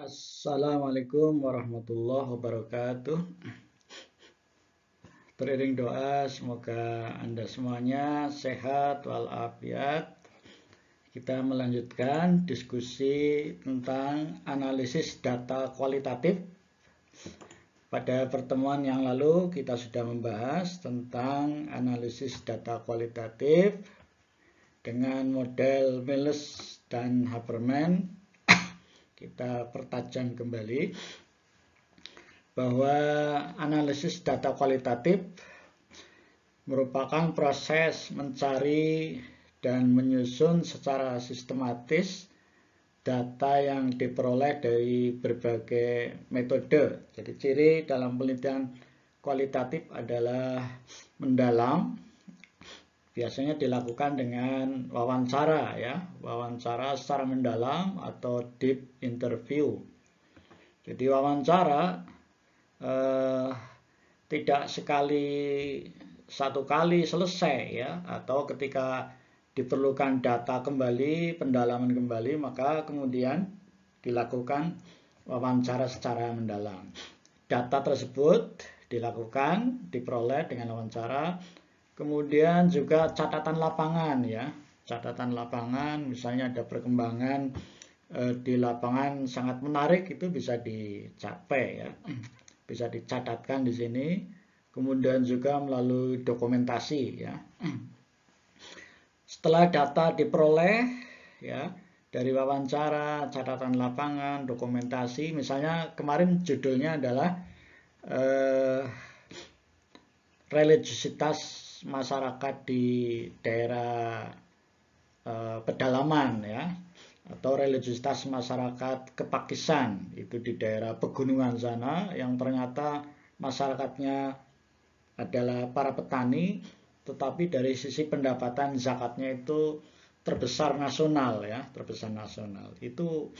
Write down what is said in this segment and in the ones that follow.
Assalamualaikum warahmatullahi wabarakatuh. Teriring doa semoga Anda semuanya sehat walafiat. Kita melanjutkan diskusi tentang analisis data kualitatif. Pada pertemuan yang lalu kita sudah membahas tentang analisis data kualitatif dengan model Miles dan Haberman kita pertajam kembali bahwa analisis data kualitatif merupakan proses mencari dan menyusun secara sistematis data yang diperoleh dari berbagai metode. Jadi ciri dalam penelitian kualitatif adalah mendalam, biasanya dilakukan dengan wawancara ya, wawancara secara mendalam atau deep interview. Jadi wawancara eh, tidak sekali satu kali selesai ya, atau ketika diperlukan data kembali, pendalaman kembali, maka kemudian dilakukan wawancara secara mendalam. Data tersebut dilakukan, diperoleh dengan wawancara Kemudian juga catatan lapangan ya, catatan lapangan misalnya ada perkembangan eh, di lapangan sangat menarik itu bisa dicapai ya, bisa dicatatkan di sini. Kemudian juga melalui dokumentasi ya. Setelah data diperoleh ya dari wawancara, catatan lapangan, dokumentasi, misalnya kemarin judulnya adalah eh, religiositas masyarakat di daerah e, pedalaman ya atau religiusitas masyarakat kepakisan itu di daerah pegunungan sana yang ternyata masyarakatnya adalah para petani tetapi dari sisi pendapatan zakatnya itu terbesar nasional ya terbesar nasional itu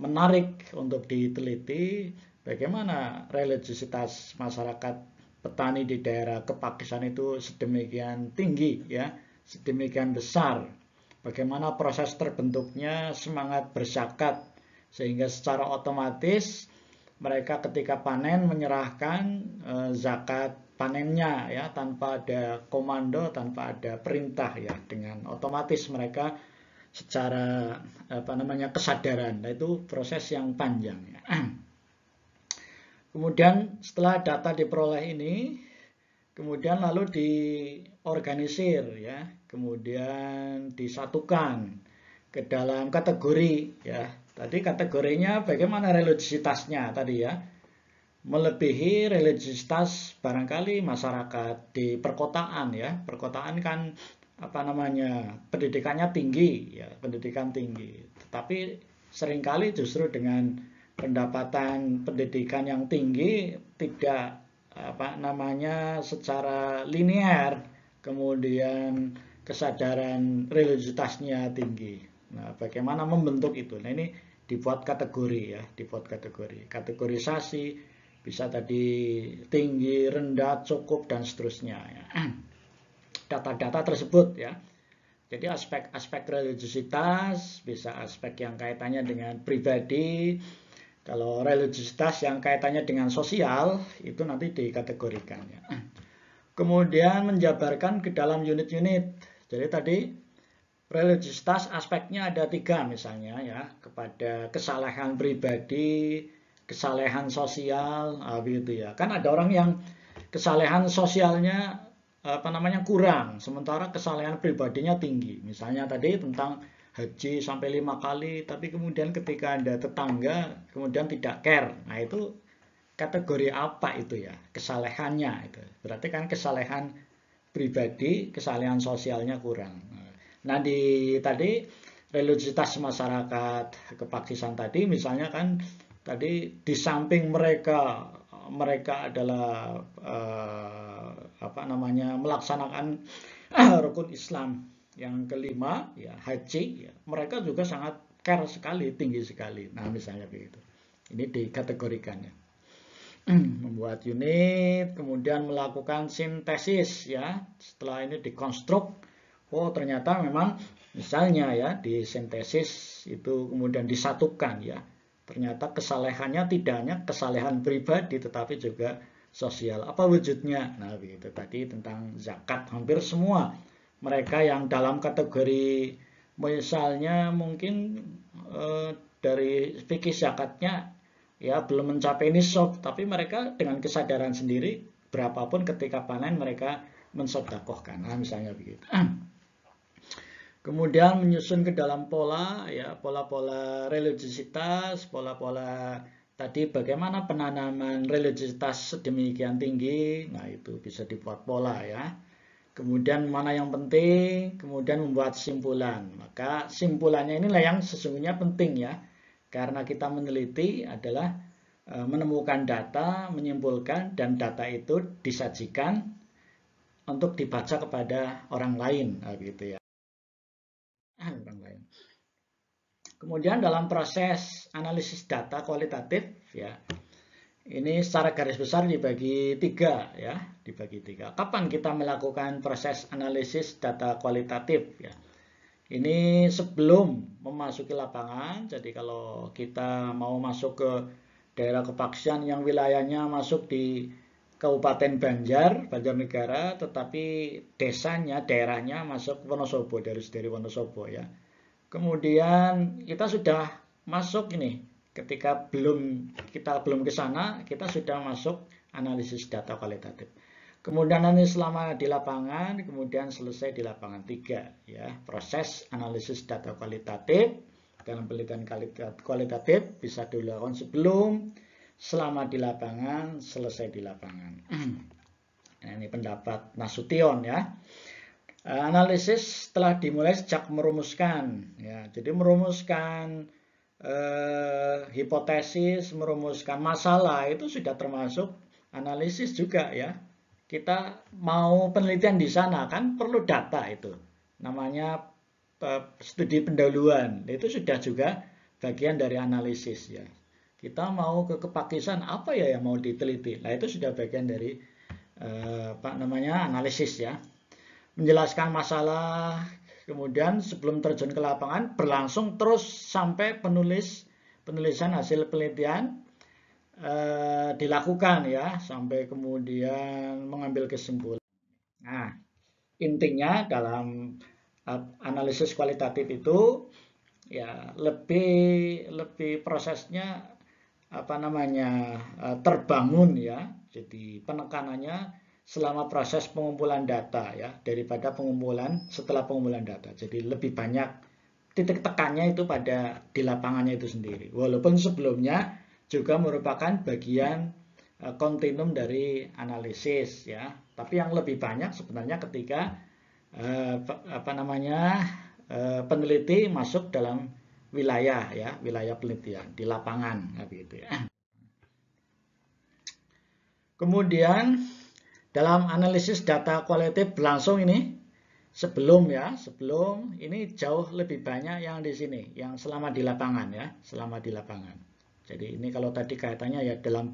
menarik untuk diteliti bagaimana religiusitas masyarakat petani di daerah kepakisan itu sedemikian tinggi ya, sedemikian besar. Bagaimana proses terbentuknya semangat bersyakat sehingga secara otomatis mereka ketika panen menyerahkan e, zakat panennya ya tanpa ada komando, tanpa ada perintah ya dengan otomatis mereka secara apa namanya kesadaran. Nah, itu proses yang panjang ya. Kemudian setelah data diperoleh ini, kemudian lalu diorganisir ya, kemudian disatukan ke dalam kategori ya. Tadi kategorinya bagaimana religiositasnya tadi ya. Melebihi religiositas barangkali masyarakat di perkotaan ya. Perkotaan kan apa namanya? pendidikannya tinggi ya, pendidikan tinggi. Tetapi seringkali justru dengan pendapatan pendidikan yang tinggi tidak apa namanya secara linear kemudian kesadaran religiusitasnya tinggi nah bagaimana membentuk itu nah ini dibuat kategori ya dibuat kategori kategorisasi bisa tadi tinggi rendah cukup dan seterusnya ya. data-data tersebut ya jadi aspek-aspek religiusitas bisa aspek yang kaitannya dengan pribadi kalau religiositas yang kaitannya dengan sosial itu nanti dikategorikannya. Kemudian menjabarkan ke dalam unit-unit. Jadi tadi religiositas aspeknya ada tiga misalnya ya kepada kesalahan pribadi, kesalahan sosial, ah, gitu ya. Kan ada orang yang kesalahan sosialnya apa namanya kurang, sementara kesalahan pribadinya tinggi. Misalnya tadi tentang haji sampai lima kali, tapi kemudian ketika Anda tetangga, kemudian tidak care. Nah, itu kategori apa itu ya? Kesalehannya. Itu. Berarti kan kesalehan pribadi, kesalehan sosialnya kurang. Nah, di tadi religiositas masyarakat kepakisan tadi, misalnya kan tadi di samping mereka mereka adalah eh, apa namanya melaksanakan rukun Islam yang kelima ya haji ya, mereka juga sangat care sekali tinggi sekali nah misalnya begitu ini dikategorikannya membuat unit kemudian melakukan sintesis ya setelah ini dikonstruk oh ternyata memang misalnya ya disintesis itu kemudian disatukan ya ternyata kesalehannya tidak hanya kesalehan pribadi tetapi juga sosial apa wujudnya nah begitu tadi tentang zakat hampir semua mereka yang dalam kategori misalnya mungkin eh, dari fikih zakatnya ya belum mencapai nisab tapi mereka dengan kesadaran sendiri berapapun ketika panen mereka mensodakohkan nah, misalnya begitu kemudian menyusun ke dalam pola ya pola-pola religiositas pola-pola tadi bagaimana penanaman religiositas sedemikian tinggi nah itu bisa dibuat pola ya kemudian mana yang penting, kemudian membuat simpulan. Maka simpulannya inilah yang sesungguhnya penting ya, karena kita meneliti adalah e, menemukan data, menyimpulkan, dan data itu disajikan untuk dibaca kepada orang lain, ah, gitu ya. Ah, orang lain. Kemudian dalam proses analisis data kualitatif, ya, ini secara garis besar dibagi tiga ya dibagi tiga kapan kita melakukan proses analisis data kualitatif ya ini sebelum memasuki lapangan jadi kalau kita mau masuk ke daerah kepaksian yang wilayahnya masuk di Kabupaten Banjar Banjarnegara tetapi desanya daerahnya masuk Wonosobo dari dari Wonosobo ya kemudian kita sudah masuk ini ketika belum kita belum ke sana, kita sudah masuk analisis data kualitatif. Kemudian nanti selama di lapangan, kemudian selesai di lapangan tiga, ya. Proses analisis data kualitatif dalam penelitian kualitatif bisa dilakukan sebelum, selama di lapangan, selesai di lapangan. Nah, ini pendapat Nasution ya. Analisis telah dimulai sejak merumuskan, ya. Jadi merumuskan eh, hipotesis, merumuskan masalah itu sudah termasuk analisis juga ya. Kita mau penelitian di sana kan perlu data itu. Namanya studi pendahuluan. Itu sudah juga bagian dari analisis ya. Kita mau ke kepakisan apa ya yang mau diteliti. Nah, itu sudah bagian dari eh, namanya? analisis ya. Menjelaskan masalah, kemudian sebelum terjun ke lapangan berlangsung terus sampai penulis Penelitian hasil penelitian e, dilakukan ya sampai kemudian mengambil kesimpulan. Nah, intinya dalam eh, analisis kualitatif itu ya lebih lebih prosesnya apa namanya eh, terbangun ya. Jadi penekanannya selama proses pengumpulan data ya daripada pengumpulan setelah pengumpulan data. Jadi lebih banyak titik tekannya itu pada di lapangannya itu sendiri. Walaupun sebelumnya juga merupakan bagian eh, kontinum dari analisis ya. Tapi yang lebih banyak sebenarnya ketika eh, apa namanya eh, peneliti masuk dalam wilayah ya, wilayah penelitian di lapangan gitu ya. Kemudian dalam analisis data kualitatif langsung ini sebelum ya, sebelum ini jauh lebih banyak yang di sini, yang selama di lapangan ya, selama di lapangan. Jadi ini kalau tadi kaitannya ya dalam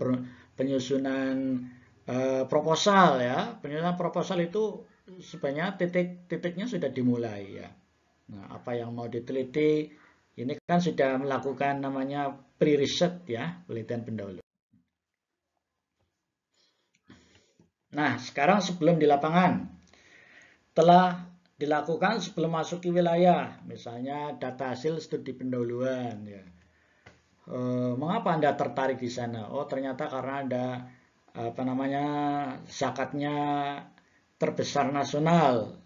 penyusunan eh, proposal ya, penyusunan proposal itu sebenarnya titik-titiknya sudah dimulai ya. Nah, apa yang mau diteliti ini kan sudah melakukan namanya pre-riset ya, penelitian pendahulu. Nah, sekarang sebelum di lapangan, telah dilakukan sebelum masuk ke wilayah, misalnya data hasil studi pendahuluan. Ya. E, mengapa Anda tertarik di sana? Oh, ternyata karena Anda apa namanya zakatnya terbesar nasional.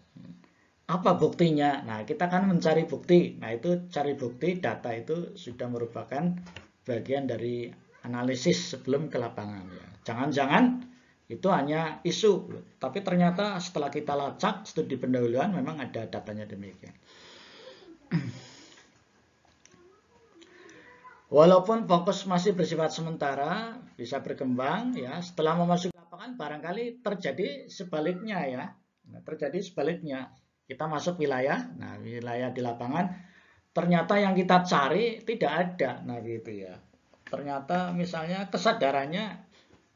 Apa buktinya? Nah, kita kan mencari bukti. Nah, itu cari bukti data itu sudah merupakan bagian dari analisis sebelum ke lapangan. Ya. Jangan-jangan ya. Jangan -jangan itu hanya isu tapi ternyata setelah kita lacak studi pendahuluan memang ada datanya demikian walaupun fokus masih bersifat sementara bisa berkembang ya setelah memasuki lapangan barangkali terjadi sebaliknya ya nah, terjadi sebaliknya kita masuk wilayah nah wilayah di lapangan ternyata yang kita cari tidak ada nah gitu ya ternyata misalnya kesadarannya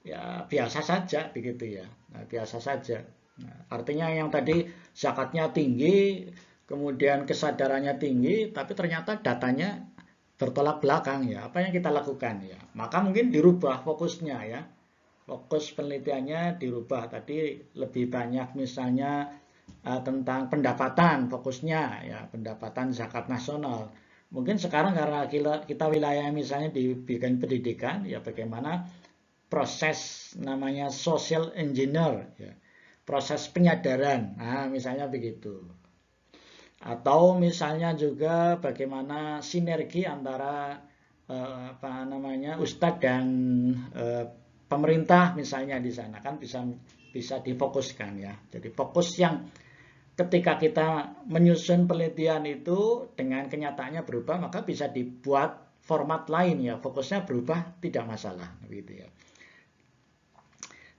ya biasa saja begitu ya nah, biasa saja nah, artinya yang tadi zakatnya tinggi kemudian kesadarannya tinggi tapi ternyata datanya bertolak belakang ya apa yang kita lakukan ya maka mungkin dirubah fokusnya ya fokus penelitiannya dirubah tadi lebih banyak misalnya uh, tentang pendapatan fokusnya ya pendapatan zakat nasional mungkin sekarang karena kita wilayah misalnya di bidang pendidikan ya bagaimana proses namanya social engineer, ya. proses penyadaran, nah, misalnya begitu. Atau misalnya juga bagaimana sinergi antara eh, apa namanya ustadz dan eh, pemerintah misalnya di sana kan bisa bisa difokuskan ya. Jadi fokus yang ketika kita menyusun penelitian itu dengan kenyataannya berubah maka bisa dibuat format lain ya fokusnya berubah tidak masalah gitu ya.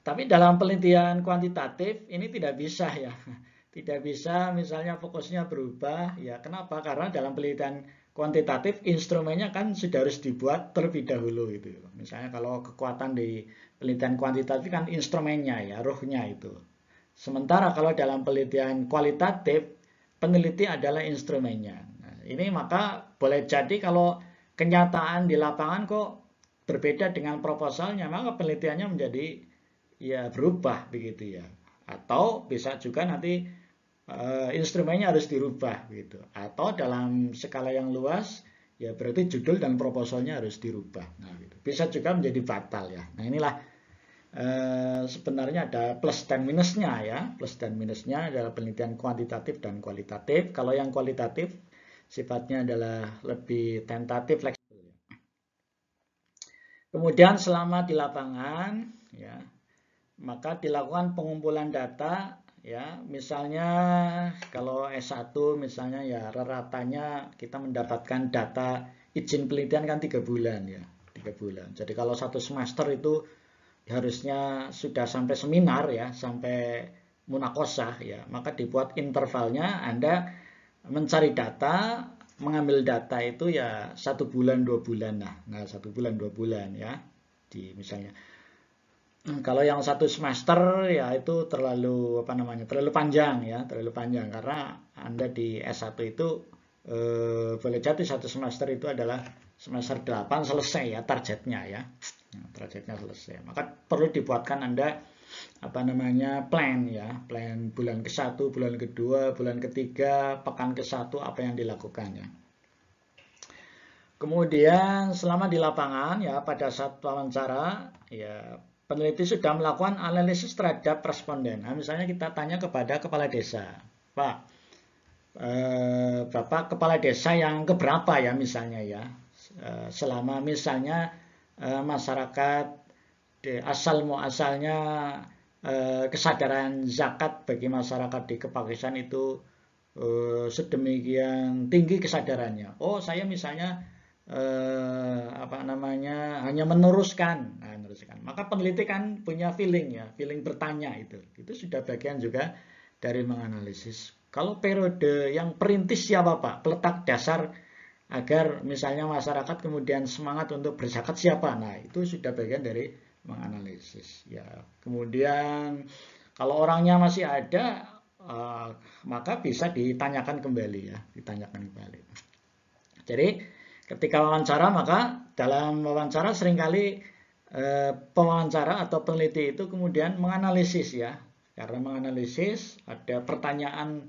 Tapi dalam penelitian kuantitatif ini tidak bisa ya. Tidak bisa misalnya fokusnya berubah ya. Kenapa? Karena dalam penelitian kuantitatif instrumennya kan sudah harus dibuat terlebih dahulu itu. Misalnya kalau kekuatan di penelitian kuantitatif kan instrumennya ya, ruhnya itu. Sementara kalau dalam penelitian kualitatif peneliti adalah instrumennya. Nah, ini maka boleh jadi kalau kenyataan di lapangan kok berbeda dengan proposalnya, maka penelitiannya menjadi ya berubah begitu ya. Atau bisa juga nanti e, instrumennya harus dirubah begitu. Atau dalam skala yang luas ya berarti judul dan proposalnya harus dirubah. Nah, gitu. Bisa juga menjadi batal ya. Nah inilah e, sebenarnya ada plus dan minusnya ya. Plus dan minusnya adalah penelitian kuantitatif dan kualitatif. Kalau yang kualitatif sifatnya adalah lebih tentatif, fleksibel. Ya. Kemudian selama di lapangan ya maka dilakukan pengumpulan data ya misalnya kalau S1 misalnya ya rata-ratanya kita mendapatkan data izin penelitian kan tiga bulan ya tiga bulan jadi kalau satu semester itu harusnya sudah sampai seminar ya sampai munakosah ya maka dibuat intervalnya Anda mencari data mengambil data itu ya satu bulan dua bulan nah nah satu bulan dua bulan ya di misalnya Hmm, kalau yang satu semester ya itu terlalu apa namanya terlalu panjang ya terlalu panjang karena anda di S1 itu eh, boleh jadi satu semester itu adalah semester 8 selesai ya targetnya ya hmm, targetnya selesai maka perlu dibuatkan anda apa namanya plan ya plan bulan ke satu bulan kedua bulan ketiga pekan ke satu apa yang dilakukannya kemudian selama di lapangan ya pada saat wawancara ya peneliti sudah melakukan analisis terhadap responden. Nah, misalnya kita tanya kepada kepala desa, Pak, eh, Bapak kepala desa yang keberapa ya misalnya ya, eh, selama misalnya eh, masyarakat asal muasalnya eh, kesadaran zakat bagi masyarakat di kepakisan itu eh, sedemikian tinggi kesadarannya. Oh, saya misalnya eh, apa namanya hanya meneruskan. Nah, menyelesaikan. Maka peneliti kan punya feeling ya, feeling bertanya itu. Itu sudah bagian juga dari menganalisis. Kalau periode yang perintis siapa ya, Pak? Peletak dasar agar misalnya masyarakat kemudian semangat untuk berzakat siapa? Nah, itu sudah bagian dari menganalisis. Ya, kemudian kalau orangnya masih ada uh, maka bisa ditanyakan kembali ya, ditanyakan kembali. Jadi ketika wawancara maka dalam wawancara seringkali e, pewawancara atau peneliti itu kemudian menganalisis ya. Karena menganalisis ada pertanyaan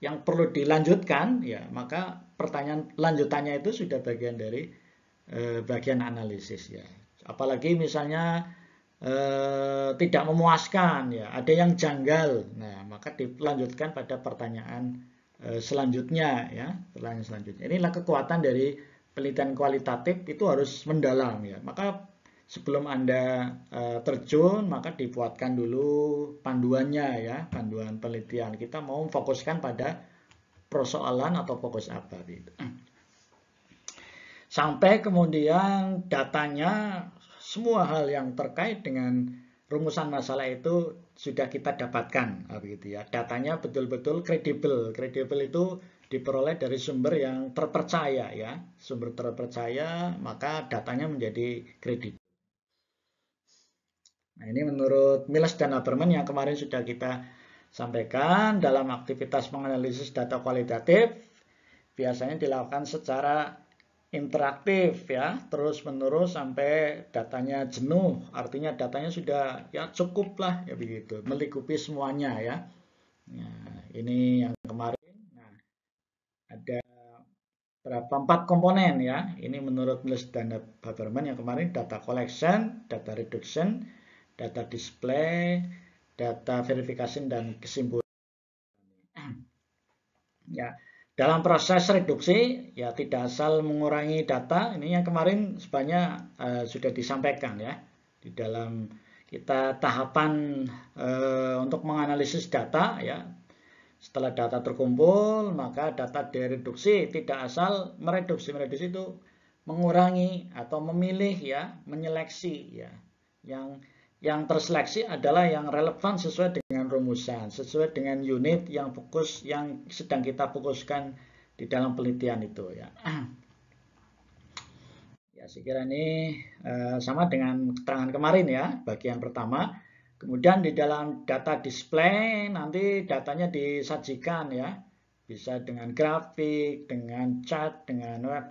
yang perlu dilanjutkan ya, maka pertanyaan lanjutannya itu sudah bagian dari e, bagian analisis ya. Apalagi misalnya e, tidak memuaskan ya, ada yang janggal. Nah, maka dilanjutkan pada pertanyaan selanjutnya ya pertanyaan selanjutnya inilah kekuatan dari penelitian kualitatif itu harus mendalam ya maka sebelum Anda eh, terjun maka dibuatkan dulu panduannya ya, panduan penelitian. Kita mau fokuskan pada persoalan atau fokus apa gitu. Sampai kemudian datanya semua hal yang terkait dengan rumusan masalah itu sudah kita dapatkan gitu ya. Datanya betul-betul kredibel. Kredibel itu diperoleh dari sumber yang terpercaya ya. Sumber terpercaya maka datanya menjadi kredibel. Nah, ini menurut Miles dan Haberman yang kemarin sudah kita sampaikan dalam aktivitas menganalisis data kualitatif biasanya dilakukan secara interaktif ya, terus menerus sampai datanya jenuh, artinya datanya sudah ya cukup lah ya begitu, melingkupi semuanya ya. Nah, ini yang kemarin. Nah, ada berapa empat komponen ya. Ini menurut Miles dan Haberman yang kemarin data collection, data reduction, data display, data verifikasi dan kesimpulan. ya, dalam proses reduksi ya tidak asal mengurangi data. Ini yang kemarin sebanyak uh, sudah disampaikan ya di dalam kita tahapan e, untuk menganalisis data ya setelah data terkumpul, maka data direduksi, tidak asal mereduksi. Mereduksi itu mengurangi atau memilih ya, menyeleksi ya. Yang yang terseleksi adalah yang relevan sesuai dengan rumusan, sesuai dengan unit yang fokus yang sedang kita fokuskan di dalam penelitian itu ya. Ya, saya kira ini eh, sama dengan keterangan kemarin ya, bagian pertama. Kemudian di dalam data display nanti datanya disajikan ya. Bisa dengan grafik, dengan chart, dengan web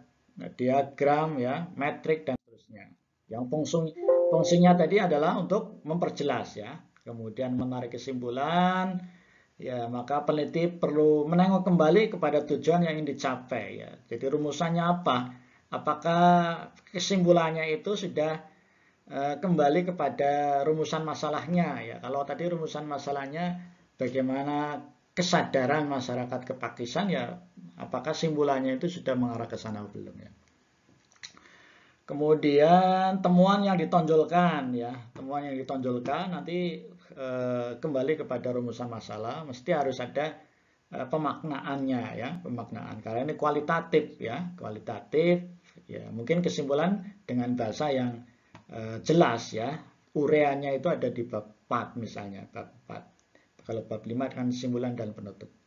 diagram ya, metrik dan seterusnya. Yang fungsinya Fungsinya tadi adalah untuk memperjelas ya, kemudian menarik kesimpulan. Ya, maka peneliti perlu menengok kembali kepada tujuan yang ingin dicapai ya. Jadi rumusannya apa? Apakah kesimpulannya itu sudah uh, kembali kepada rumusan masalahnya ya. Kalau tadi rumusan masalahnya bagaimana kesadaran masyarakat kepakisan ya apakah simpulannya itu sudah mengarah ke sana belum ya. Kemudian temuan yang ditonjolkan ya, temuan yang ditonjolkan nanti e, kembali kepada rumusan masalah, mesti harus ada e, pemaknaannya ya, pemaknaan. Karena ini kualitatif ya, kualitatif ya, mungkin kesimpulan dengan bahasa yang e, jelas ya. Ureanya itu ada di bab 4 misalnya, bab 4. Kalau bab 5 kan simpulan dan penutup.